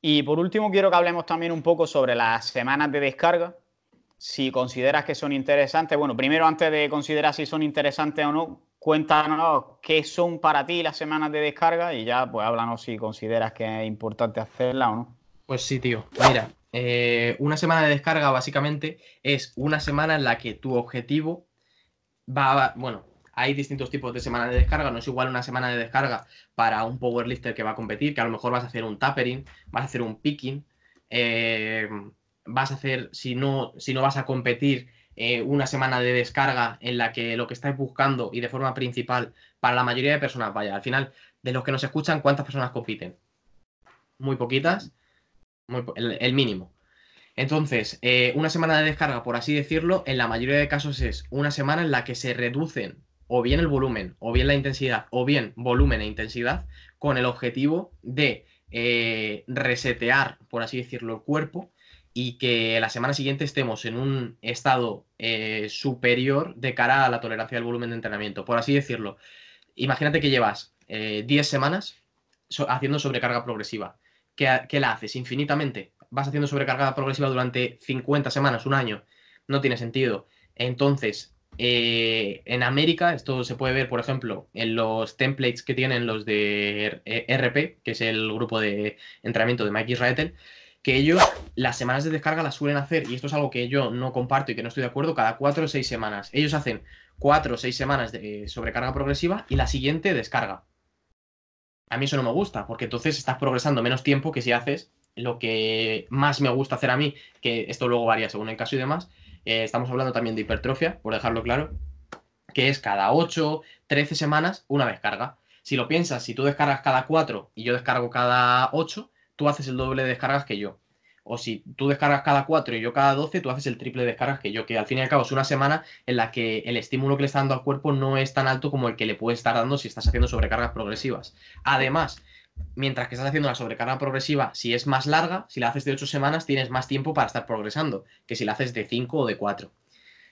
Y por último, quiero que hablemos también un poco sobre las semanas de descarga. Si consideras que son interesantes, bueno, primero antes de considerar si son interesantes o no, cuéntanos qué son para ti las semanas de descarga y ya pues háblanos si consideras que es importante hacerla o no. Pues sí, tío. Mira, eh, una semana de descarga básicamente es una semana en la que tu objetivo va, a, bueno, hay distintos tipos de semana de descarga, no es igual una semana de descarga para un powerlifter que va a competir, que a lo mejor vas a hacer un tapering, vas a hacer un picking, eh, vas a hacer, si no, si no vas a competir, eh, una semana de descarga en la que lo que estáis buscando y de forma principal para la mayoría de personas, vaya, al final, de los que nos escuchan, ¿cuántas personas compiten? Muy poquitas, el, mínimo. Entonces, eh, una semana de descarga, por así decirlo, en la mayoría de casos es una semana en la que se reducen o bien el volumen, o bien la intensidad, o bien volumen e intensidad, con el objetivo de eh, resetear, por así decirlo, el cuerpo y que la semana siguiente estemos en un estado eh, superior de cara a la tolerancia del volumen de entrenamiento. Por así decirlo, imagínate que llevas 10 eh, semanas haciendo sobrecarga progresiva. que ¿Qué la haces? Infinitamente. Vas haciendo sobrecarga progresiva durante 50 semanas, un año. No tiene sentido. Entonces, eh, en América, esto se puede ver, por ejemplo, en los templates que tienen los de RP, eh, que es el grupo de entrenamiento de Mike Israel, que ellos las semanas de descarga las suelen hacer, y esto es algo que yo no comparto y que no estoy de acuerdo, cada cuatro o seis semanas. Ellos hacen cuatro o seis semanas de eh, sobrecarga progresiva y la siguiente descarga. A mí eso no me gusta, porque entonces estás progresando menos tiempo que si haces lo que más me gusta hacer a mí, que esto luego varía según el caso y demás, eh, estamos hablando también de hipertrofia, por dejarlo claro, que es cada 8, 13 semanas una descarga. Si lo piensas, si tú descargas cada 4 y yo descargo cada 8, tú haces el doble de descargas que yo. O si tú descargas cada 4 y yo cada 12, tú haces el triple de descargas que yo, que al fin y al cabo es una semana en la que el estímulo que le está dando al cuerpo no es tan alto como el que le puede estar dando si estás haciendo sobrecargas progresivas. Además, mientras que estás haciendo la sobrecarga progresiva, si es más larga, si la haces de 8 semanas, tienes más tiempo para estar progresando que si la haces de 5 o de 4.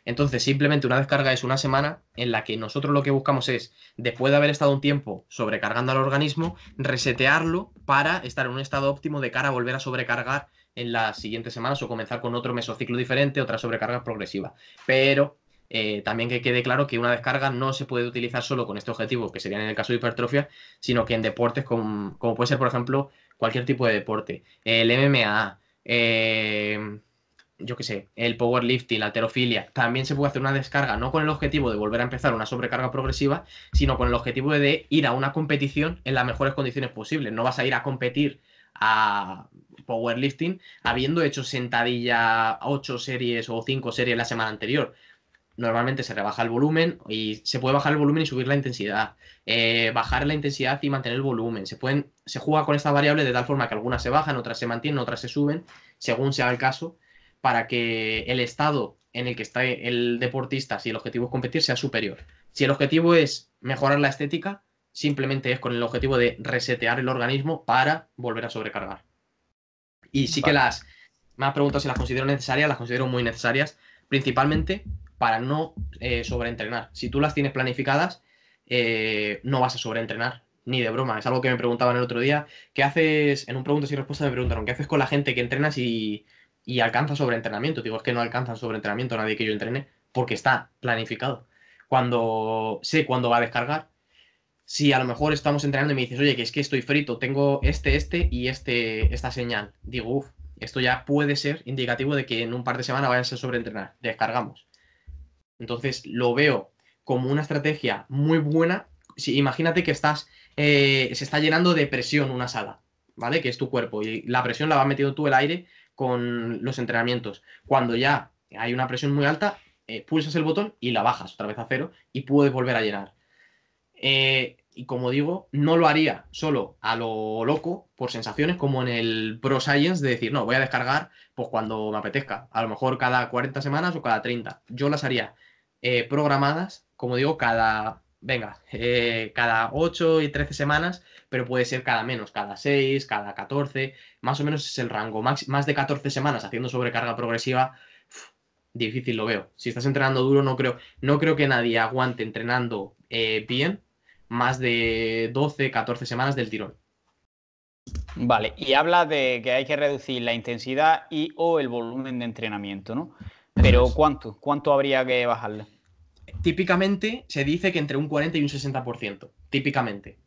Entonces, simplemente una descarga es una semana en la que nosotros lo que buscamos es, después de haber estado un tiempo sobrecargando al organismo, resetearlo para estar en un estado óptimo de cara a volver a sobrecargar en las siguientes semanas o comenzar con otro mesociclo diferente, otra sobrecarga progresiva. Pero eh, también que quede claro que una descarga no se puede utilizar solo con este objetivo, que sería en el caso de hipertrofia, sino que en deportes como, puede ser, por ejemplo, cualquier tipo de deporte, el MMA, eh, yo qué sé, el powerlifting, la alterofilia, también se puede hacer una descarga, no con el objetivo de volver a empezar una sobrecarga progresiva, sino con el objetivo de ir a una competición en las mejores condiciones posibles. No vas a ir a competir a powerlifting habiendo hecho sentadilla 8 series o 5 series la semana anterior normalmente se rebaja el volumen y se puede bajar el volumen y subir la intensidad, eh, bajar la intensidad y mantener el volumen. Se, pueden, se juega con estas variables de tal forma que algunas se bajan, otras se mantienen, otras se suben, según sea el caso, para que el estado en el que está el deportista, si el objetivo es competir, sea superior. Si el objetivo es mejorar la estética, simplemente es con el objetivo de resetear el organismo para volver a sobrecargar. Y sí que las... más preguntas si las considero necesarias, las considero muy necesarias, principalmente para no eh, sobreentrenar. Si tú las tienes planificadas, eh, no vas a sobreentrenar, ni de broma. Es algo que me preguntaban el otro día. ¿Qué haces? En un preguntas y respuestas me preguntaron, ¿qué haces con la gente que entrenas y, y alcanza sobreentrenamiento? Digo, es que no alcanzan sobreentrenamiento nadie que yo entrene, porque está planificado. Cuando sé cuándo va a descargar, si a lo mejor estamos entrenando y me dices, oye, que es que estoy frito, tengo este, este y este, esta señal, digo, uff, esto ya puede ser indicativo de que en un par de semanas vayas a sobreentrenar. Descargamos. Entonces lo veo como una estrategia muy buena. Si, imagínate que estás, eh, se está llenando de presión una sala, ¿vale? Que es tu cuerpo y la presión la va metiendo tú el aire con los entrenamientos. Cuando ya hay una presión muy alta, eh, pulsas el botón y la bajas otra vez a cero y puedes volver a llenar. Eh, y como digo, no lo haría solo a lo loco, por sensaciones, como en el Pro Science, de decir, no, voy a descargar pues cuando me apetezca, a lo mejor cada 40 semanas o cada 30. Yo las haría eh, programadas, como digo, cada, venga, eh, cada 8 y 13 semanas, pero puede ser cada menos, cada 6, cada 14, más o menos es el rango. Más, más de 14 semanas haciendo sobrecarga progresiva, difícil lo veo. Si estás entrenando duro, no creo, no creo que nadie aguante entrenando eh, bien más de 12, 14 semanas del tirón. Vale, y habla de que hay que reducir la intensidad y o el volumen de entrenamiento, ¿no? Pero ¿cuánto? ¿Cuánto habría que bajarle? típicamente se dice que entre un 40 y un 60%, típicamente.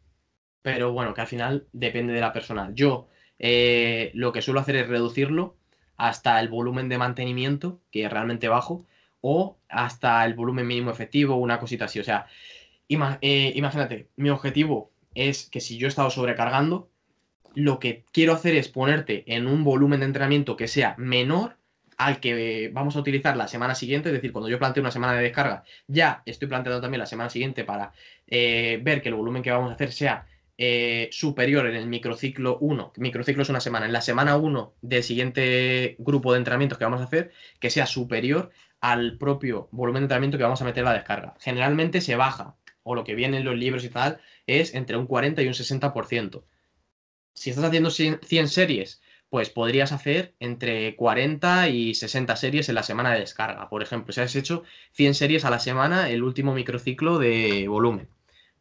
Pero bueno, que al final depende de la persona. Yo eh, lo que suelo hacer es reducirlo hasta el volumen de mantenimiento, que es realmente bajo, o hasta el volumen mínimo efectivo, una cosita así. O sea, eh, imagínate, mi objetivo es que si yo he estado sobrecargando, lo que quiero hacer es ponerte en un volumen de entrenamiento que sea menor al que vamos a utilizar la semana siguiente, es decir, cuando yo planteo una semana de descarga, ya estoy planteando también la semana siguiente para eh, ver que el volumen que vamos a hacer sea eh, superior en el microciclo 1, microciclo es una semana, en la semana 1 del siguiente grupo de entrenamientos que vamos a hacer, que sea superior al propio volumen de entrenamiento que vamos a meter la descarga. Generalmente se baja, o lo que viene en los libros y tal, es entre un 40 y un 60%. Si estás haciendo 100 series pues podrías hacer entre 40 y 60 series en la semana de descarga. Por ejemplo, si has hecho 100 series a la semana, el último microciclo de volumen,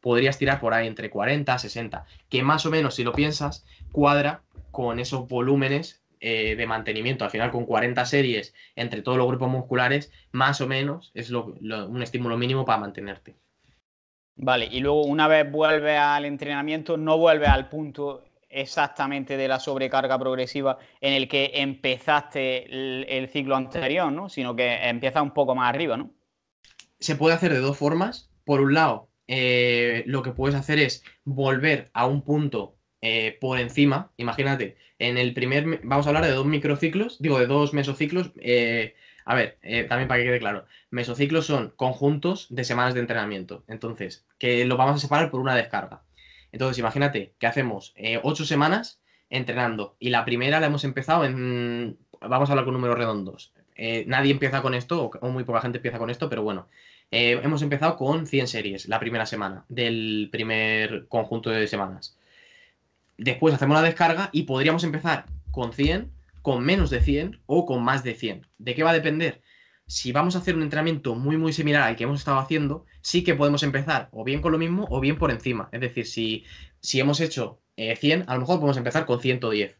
podrías tirar por ahí entre 40 a 60, que más o menos, si lo piensas, cuadra con esos volúmenes eh, de mantenimiento. Al final, con 40 series entre todos los grupos musculares, más o menos es un estímulo mínimo para mantenerte. Vale, y luego una vez vuelve al entrenamiento, no vuelve al punto exactamente de la sobrecarga progresiva en el que empezaste el, ciclo anterior, ¿no? Sino que empieza un poco más arriba, ¿no? Se puede hacer de dos formas. Por un lado, eh, lo que puedes hacer es volver a un punto eh, por encima. Imagínate, en el primer, vamos a hablar de dos microciclos, digo, de dos mesociclos. Eh, a ver, también para que quede claro, mesociclos son conjuntos de semanas de entrenamiento. Entonces, que lo vamos a separar por una descarga. Entonces, imagínate que hacemos eh, ocho semanas entrenando y la primera la hemos empezado en, vamos a hablar con números redondos. Eh, nadie empieza con esto, o, muy poca gente empieza con esto, pero bueno, eh, hemos empezado con 100 series la primera semana del primer conjunto de semanas. Después hacemos la descarga y podríamos empezar con 100, con menos de 100 o con más de 100. ¿De qué va a depender? si vamos a hacer un entrenamiento muy, muy similar al que hemos estado haciendo, sí que podemos empezar o bien con lo mismo o bien por encima. Es decir, si, si hemos hecho 100, eh, a lo mejor podemos empezar con 110.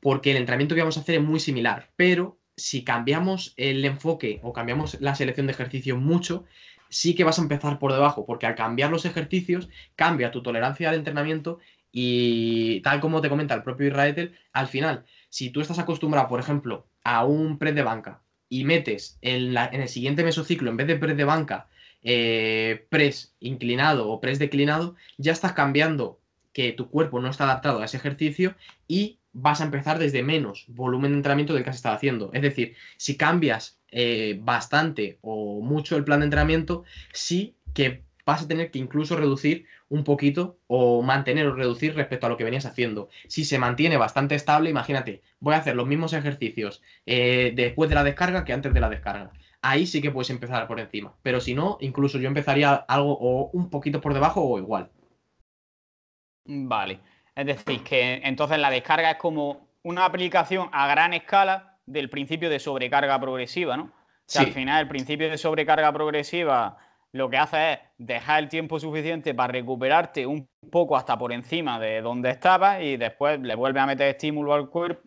Porque el entrenamiento que vamos a hacer es muy similar, pero si cambiamos el enfoque o cambiamos la selección de ejercicio mucho, sí que vas a empezar por debajo, porque al cambiar los ejercicios cambia tu tolerancia al entrenamiento y tal como te comenta el propio Israel, al final, si tú estás acostumbrado, por ejemplo, a un press de banca y metes en, la, el siguiente mesociclo, en vez de press de banca, eh, press inclinado o press declinado, ya estás cambiando que tu cuerpo no está adaptado a ese ejercicio y vas a empezar desde menos volumen de entrenamiento del que has estado haciendo. Es decir, si cambias eh, bastante o mucho el plan de entrenamiento, sí que vas a tener que incluso reducir un poquito o mantener o reducir respecto a lo que venías haciendo. Si se mantiene bastante estable, imagínate, voy a hacer los mismos ejercicios eh, después de la descarga que antes de la descarga. Ahí sí que puedes empezar por encima, pero si no, incluso yo empezaría algo o un poquito por debajo o igual. Vale, es decir, que entonces la descarga es como una aplicación a gran escala del principio de sobrecarga progresiva, ¿no? O sí. al final el principio de sobrecarga progresiva lo que hace es dejar el tiempo suficiente para recuperarte un poco hasta por encima de donde estabas y después le vuelve a meter estímulo al cuerpo.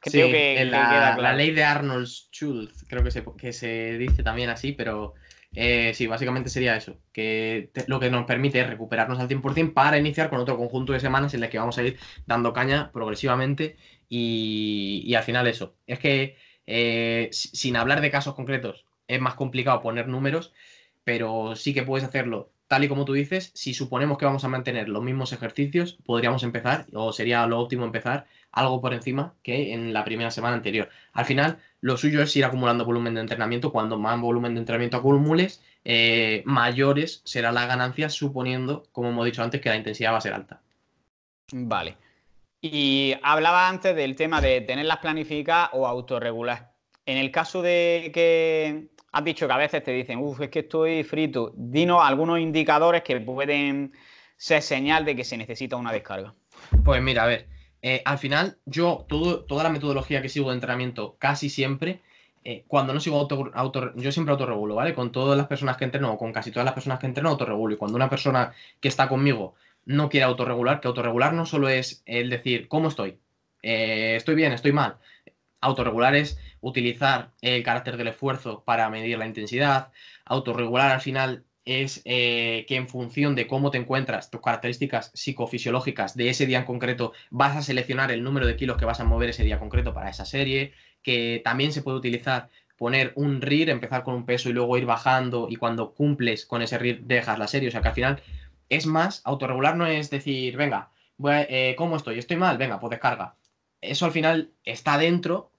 Creo que, la, ley de Arnold Schultz, creo que se, dice también así, pero eh, sí, básicamente sería eso, que lo que nos permite es recuperarnos al 100% para iniciar con otro conjunto de semanas en las que vamos a ir dando caña progresivamente y, al final eso. Es que eh, sin hablar de casos concretos, es más complicado poner números, pero sí que puedes hacerlo tal y como tú dices. Si suponemos que vamos a mantener los mismos ejercicios, podríamos empezar, o sería lo óptimo empezar algo por encima que en la primera semana anterior. Al final, lo suyo es ir acumulando volumen de entrenamiento. Cuando más volumen de entrenamiento acumules, eh, mayores será la ganancia, suponiendo, como hemos dicho antes, que la intensidad va a ser alta. Vale. Y hablaba antes del tema de tenerlas planificadas o autorregular En el caso de que Has dicho que a veces te dicen, uff, es que estoy frito. Dinos algunos indicadores que pueden ser señal de que se necesita una descarga. Pues mira, a ver, eh, al final yo toda la metodología que sigo de entrenamiento casi siempre, eh, cuando no sigo auto, yo siempre autorregulo, ¿vale? Con todas las personas que entreno, con casi todas las personas que entreno, autorregulo. Y cuando una persona que está conmigo no quiere autorregular, que autorregular no solo es el decir, ¿cómo estoy? Eh, estoy bien, estoy mal es utilizar el carácter del esfuerzo para medir la intensidad. Autorregular al final es eh, que en función de cómo te encuentras, tus características psicofisiológicas de ese día en concreto, vas a seleccionar el número de kilos que vas a mover ese día concreto para esa serie, que también se puede utilizar poner un RIR, empezar con un peso y luego ir bajando y cuando cumples con ese RIR dejas la serie, o sea que al final es más, autorregular no es decir, venga, eh, ¿cómo estoy? ¿Estoy mal? Venga, pues descarga. Eso al final está dentro,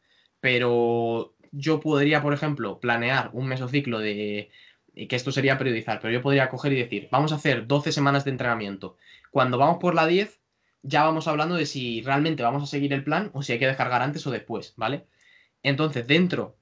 pero yo podría, por ejemplo, planear un mesociclo de, que esto sería periodizar, pero yo podría coger y decir, vamos a hacer 12 semanas de entrenamiento. Cuando vamos por la 10, ya vamos hablando de si realmente vamos a seguir el plan o si hay que descargar antes o después, ¿vale? Entonces, dentro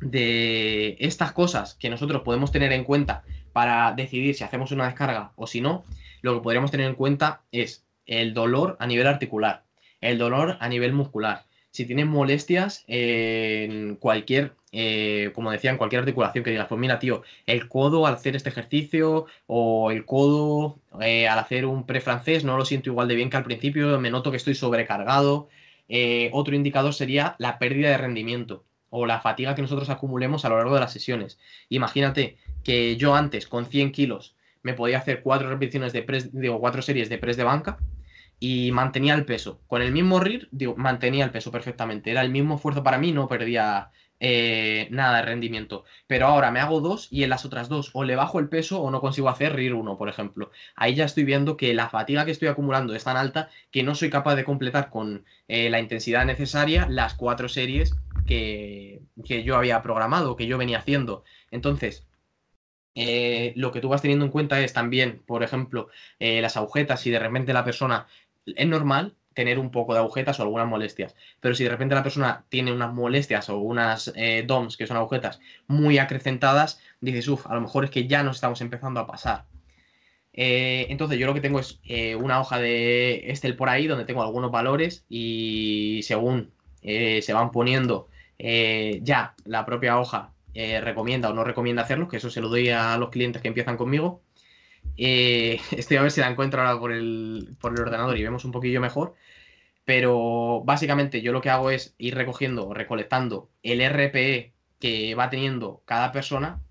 de estas cosas que nosotros podemos tener en cuenta para decidir si hacemos una descarga o si no, lo que podríamos tener en cuenta es el dolor a nivel articular, el dolor a nivel muscular, si tienen molestias en cualquier, eh, como decía, en cualquier articulación que digas, pues mira, tío, el codo al hacer este ejercicio o el codo eh, al hacer un pre-francés no lo siento igual de bien que al principio, me noto que estoy sobrecargado. Eh, otro indicador sería la pérdida de rendimiento o la fatiga que nosotros acumulemos a lo largo de las sesiones. Imagínate que yo antes con 100 kilos me podía hacer cuatro repeticiones de press, digo, cuatro series de press de banca y mantenía el peso. Con el mismo RIR, digo, mantenía el peso perfectamente. Era el mismo esfuerzo para mí, no perdía eh, nada de rendimiento. Pero ahora me hago dos y en las otras dos o le bajo el peso o no consigo hacer RIR uno por ejemplo. Ahí ya estoy viendo que la fatiga que estoy acumulando es tan alta que no soy capaz de completar con eh, la intensidad necesaria las cuatro series que, que yo había programado, que yo venía haciendo. Entonces, eh, lo que tú vas teniendo en cuenta es también, por ejemplo, las agujetas, y de repente la persona es normal tener un poco de agujetas o algunas molestias. Pero si de repente la persona tiene unas molestias o unas eh, DOMs, que son agujetas, muy acrecentadas, dices, uff, a lo mejor es que ya nos estamos empezando a pasar. Eh, entonces yo lo que tengo es eh, una hoja de Excel por ahí donde tengo algunos valores y según se van poniendo ya la propia hoja recomienda o no recomienda hacerlos, que eso se lo doy a los clientes que empiezan conmigo. Eh, estoy a ver si la encuentro ahora por el, por el ordenador y vemos un poquillo mejor. Pero básicamente yo lo que hago es ir recogiendo o recolectando el RPE que va teniendo cada persona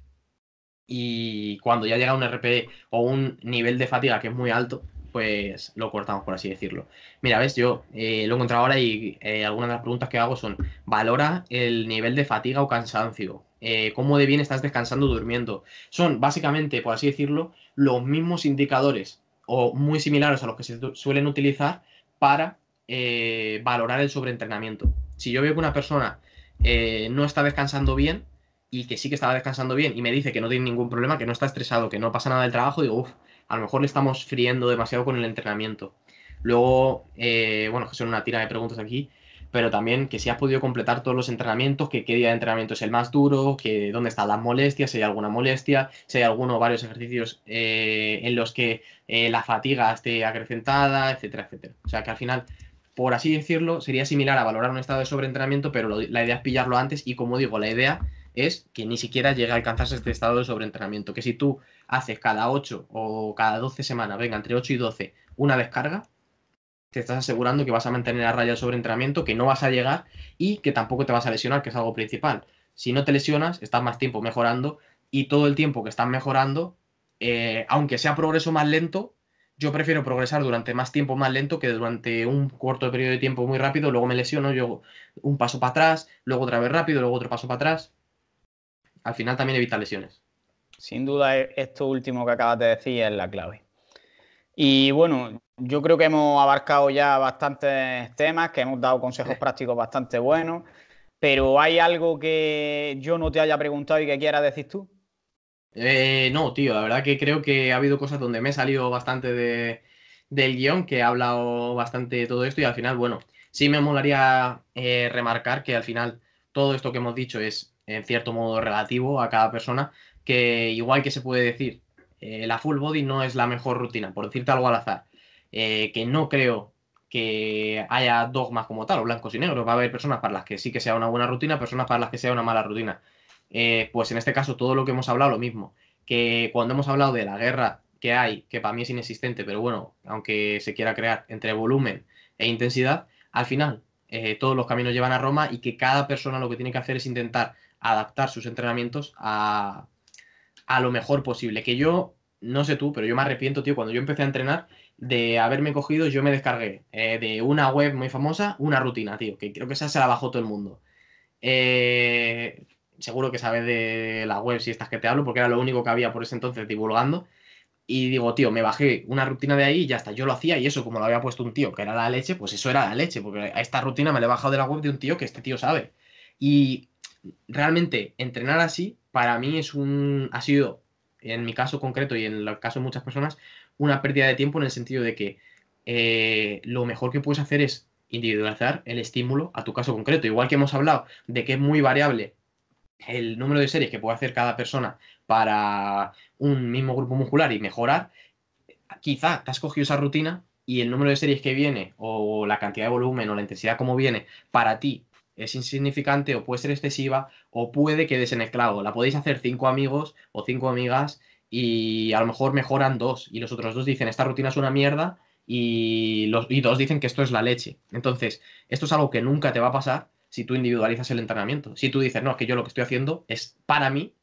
y cuando ya llega un RPE o un nivel de fatiga que es muy alto, pues lo cortamos, por así decirlo. Mira, ves, yo eh, lo he encontrado ahora y eh, algunas de las preguntas que hago son, ¿valora el nivel de fatiga o cansancio? Eh, cómo de bien estás descansando durmiendo. Son básicamente, por así decirlo, los mismos indicadores o muy similares a los que se suelen utilizar para eh, valorar el sobreentrenamiento. Si yo veo que una persona eh, no está descansando bien y que sí que estaba descansando bien y me dice que no tiene ningún problema, que no está estresado, que no pasa nada del trabajo, digo, uff, a lo mejor le estamos friendo demasiado con el entrenamiento. Luego, bueno, que son una tira de preguntas aquí pero también que si has podido completar todos los entrenamientos, que qué día de entrenamiento es el más duro, que dónde están las molestias, si hay alguna molestia, si hay alguno o varios ejercicios eh, en los que eh, la fatiga esté acrecentada, etcétera, etcétera. O sea que al final, por así decirlo, sería similar a valorar un estado de sobreentrenamiento, pero la idea es pillarlo antes y como digo, la idea es que ni siquiera llegue a alcanzarse este estado de sobreentrenamiento, que si tú haces cada 8 o cada 12 semanas, venga, entre 8 y 12, una descarga, te estás asegurando que vas a mantener a raya el sobreentrenamiento, que no vas a llegar y que tampoco te vas a lesionar, que es algo principal. Si no te lesionas, estás más tiempo mejorando y todo el tiempo que estás mejorando, eh, aunque sea progreso más lento, yo prefiero progresar durante más tiempo más lento que durante un corto periodo de tiempo muy rápido, luego me lesiono, yo un paso para atrás, luego otra vez rápido, luego otro paso para atrás. Al final también evita lesiones. Sin duda, e-, esto último que acabas de decir es la clave. Y bueno, yo creo que hemos abarcado ya bastantes temas, que hemos dado consejos prácticos bastante buenos, pero ¿hay algo que yo no te haya preguntado y que quieras decir tú? Eh, no, tío, la verdad que creo que ha habido cosas donde me he salido bastante del guión, que he hablado bastante de todo esto y al final, bueno, sí me molaría eh, remarcar que al final todo esto que hemos dicho es en cierto modo relativo a cada persona, que igual que se puede decir, eh, la full body no es la mejor rutina, por decirte algo al azar eh, que no creo que haya dogmas como tal, o blancos y negros. Va a haber personas para las que sí que sea una buena rutina, personas para las que sea una mala rutina. Eh, pues en este caso, todo lo que hemos hablado, lo mismo. Que cuando hemos hablado de la guerra que hay, que para mí es inexistente, pero bueno, aunque se quiera crear entre volumen e intensidad, al final eh, todos los caminos llevan a Roma y que cada persona lo que tiene que hacer es intentar adaptar sus entrenamientos a, a lo mejor posible. Que yo, no sé tú, pero yo me arrepiento, tío, cuando yo empecé a entrenar, de haberme cogido, yo me descargué eh, de una web muy famosa, una rutina, tío, que creo que esa se la bajó todo el mundo. Eh, seguro que sabes de las web si estas que te hablo, porque era lo único que había por ese entonces divulgando. Y digo, tío, me bajé una rutina de ahí y ya está. Yo lo hacía y eso, como lo había puesto un tío que era la leche, pues eso era la leche, porque a esta rutina me la he bajado de la web de un tío que este tío sabe. Y realmente entrenar así, para mí es un. ha sido, en mi caso concreto y en el caso de muchas personas, una pérdida de tiempo en el sentido de que eh, lo mejor que puedes hacer es individualizar el estímulo a tu caso concreto. Igual que hemos hablado de que es muy variable el número de series que puede hacer cada persona para un mismo grupo muscular y mejorar, quizá te has cogido esa rutina y el número de series que viene o la cantidad de volumen o la intensidad como viene para ti es insignificante o puede ser excesiva o puede que clavo. La podéis hacer cinco amigos o cinco amigas y a lo mejor mejoran dos y los otros dos dicen esta rutina es una mierda y, los, dos dicen que esto es la leche. Entonces, esto es algo que nunca te va a pasar si tú individualizas el entrenamiento. Si tú dices, no, es que yo lo que estoy haciendo es para mí,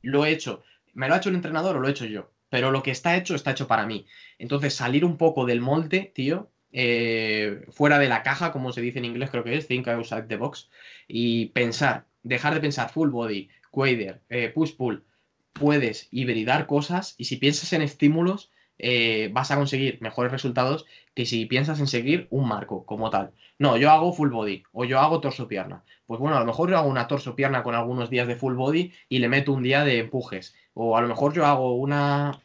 lo he hecho, me lo ha hecho el entrenador o lo he hecho yo, pero lo que está hecho está hecho para mí. Entonces, salir un poco del molde, tío, eh, fuera de la caja, como se dice en inglés, creo que es, think outside the box, y pensar, dejar de pensar full body, quader, eh, push-pull, puedes hibridar cosas y si piensas en estímulos, eh, vas a conseguir mejores resultados que si piensas en seguir un marco como tal. No, yo hago full body o yo hago torso pierna. Pues bueno, a lo mejor yo hago una torso pierna con algunos días de full body y le meto un día de empujes. O a lo mejor yo hago una,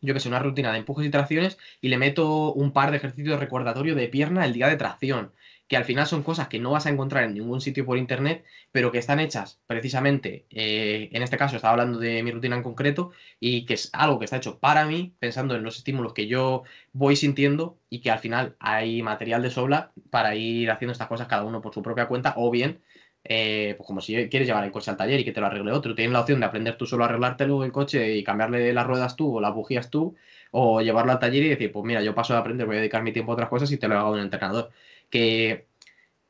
yo que sé, una rutina de empujes y tracciones y le meto un par de ejercicios recordatorio de pierna el día de tracción que al final son cosas que no vas a encontrar en ningún sitio por internet, pero que están hechas precisamente, eh, en este caso estaba hablando de mi rutina en concreto, y que es algo que está hecho para mí, pensando en los estímulos que yo voy sintiendo y que al final hay material de sobra para ir haciendo estas cosas cada uno por su propia cuenta o bien... Eh, pues como si quieres llevar el coche al taller y que te lo arregle otro, tienes la opción de aprender tú solo a arreglártelo el coche y cambiarle las ruedas tú o las bujías tú, o llevarlo al taller y decir, pues mira, yo paso de aprender, voy a dedicar mi tiempo a otras cosas y te lo hago un entrenador que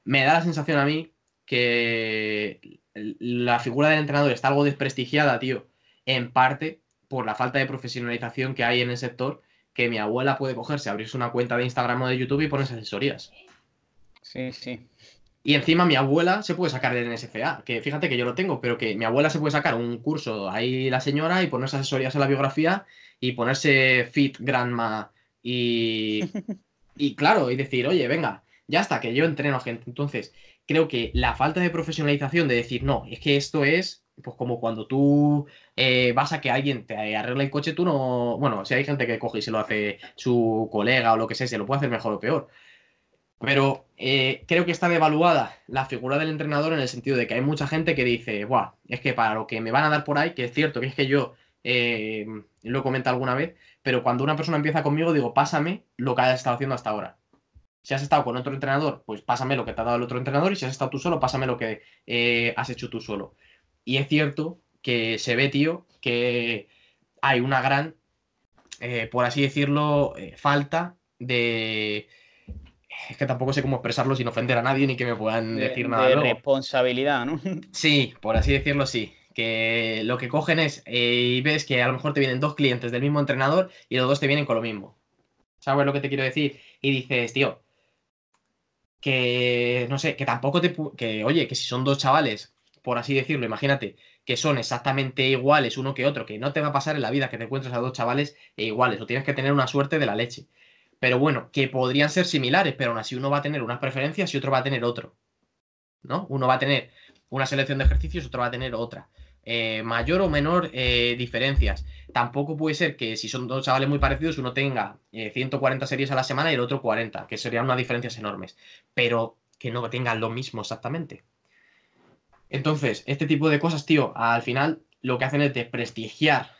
me da la sensación a mí que la figura del entrenador está algo desprestigiada, tío, en parte por la falta de profesionalización que hay en el sector, que mi abuela puede cogerse, abrirse una cuenta de Instagram o de YouTube y ponerse asesorías. Sí, sí. Y encima mi abuela se puede sacar del NSCA, que fíjate que yo lo tengo, pero que mi abuela se puede sacar un curso ahí la señora y ponerse asesorías a la biografía y ponerse fit grandma y, y claro, y decir, oye, venga, ya hasta que yo entreno gente. Entonces, creo que la falta de profesionalización de decir, no, es que esto es pues como cuando tú eh, vas a que alguien te arregle el coche, tú no, bueno, si hay gente que coge y se lo hace su colega o lo que sea, se lo puede hacer mejor o peor. Pero eh, creo que está devaluada la figura del entrenador en el sentido de que hay mucha gente que dice, guau, es que para lo que me van a dar por ahí, que es cierto, que es que yo eh, lo he comentado alguna vez, pero cuando una persona empieza conmigo digo, pásame lo que ha estado haciendo hasta ahora. Si has estado con otro entrenador, pues pásame lo que te ha dado el otro entrenador y si has estado tú solo, pásame lo que eh, has hecho tú solo. Y es cierto que se ve, tío, que hay una gran, eh, por así decirlo, eh, falta de... Es que tampoco sé cómo expresarlo sin ofender a nadie ni que me puedan decir nada. De responsabilidad, ¿no? Sí, por así decirlo, sí. Que lo que cogen es, y ves que a lo mejor te vienen dos clientes del mismo entrenador y los dos te vienen con lo mismo. ¿Sabes lo que te quiero decir? Y dices, tío, que, no sé, que tampoco te... Que, oye, que si son dos chavales, por así decirlo, imagínate, que son exactamente iguales uno que otro, que no te va a pasar en la vida que te encuentres a dos chavales e iguales, o tienes que tener una suerte de la leche. Pero bueno, que podrían ser similares, pero aún así uno va a tener unas preferencias y otro va a tener otro. ¿No? Uno va a tener una selección de ejercicios, otro va a tener otra. Eh, mayor o menor eh, diferencias. Tampoco puede ser que si son dos chavales muy parecidos, uno tenga 140 eh, series a la semana y el otro 40, que serían unas diferencias enormes, pero que no tengan lo mismo exactamente. Entonces, este tipo de cosas, tío, al final lo que hacen es desprestigiar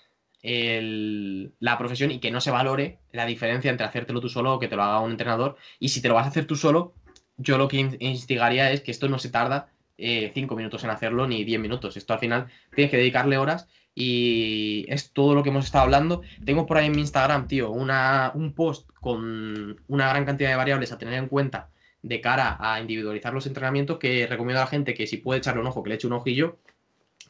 la profesión y que no se valore la diferencia entre hacértelo tú solo o que te lo haga un entrenador. Y si te lo vas a hacer tú solo, yo lo que instigaría es que esto no se tarda 5 eh, cinco minutos en hacerlo ni 10 minutos. Esto al final tienes que dedicarle horas y es todo lo que hemos estado hablando. Tengo por ahí en mi Instagram, tío, una, un post con una gran cantidad de variables a tener en cuenta de cara a individualizar los entrenamientos que recomiendo a la gente que si puede echarle un ojo, que le eche un ojillo,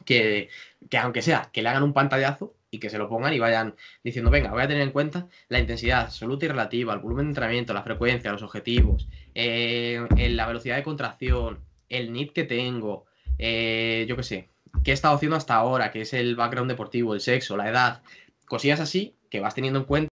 que, que aunque sea, que le hagan un pantallazo y que se lo pongan y vayan diciendo, venga, voy a tener en cuenta la intensidad absoluta y relativa, el volumen de entrenamiento, la frecuencia, los objetivos, eh, la velocidad de contracción, el NIT que tengo, eh, yo qué sé, qué he estado haciendo hasta ahora, qué es el background deportivo, el sexo, la edad, cosillas así que vas teniendo en cuenta.